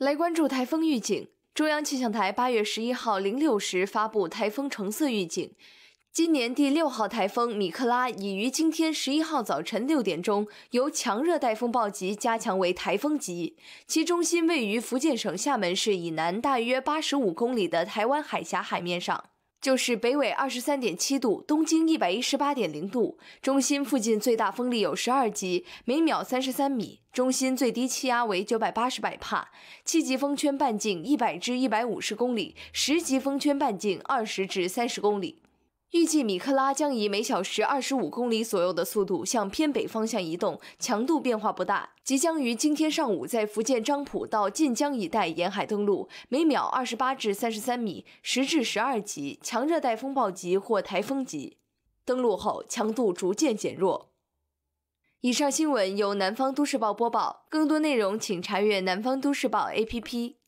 来关注台风预警。中央气象台八月十一号零六时发布台风橙色预警。今年第六号台风米克拉已于今天十一号早晨六点钟由强热带风暴级加强为台风级，其中心位于福建省厦门市以南大约八十五公里的台湾海峡海面上。就是北纬二十三点七度，东经一百一十八点零度，中心附近最大风力有十二级，每秒三十三米，中心最低气压为九百八十百帕，七级风圈半径一百至一百五十公里，十级风圈半径二十至三十公里。预计米克拉将以每小时二十五公里左右的速度向偏北方向移动，强度变化不大，即将于今天上午在福建漳浦到晋江一带沿海登陆，每秒二十八至三十三米，十至十二级强热带风暴级或台风级。登陆后强度逐渐减弱。以上新闻由南方都市报播报，更多内容请查阅南方都市报 A P P。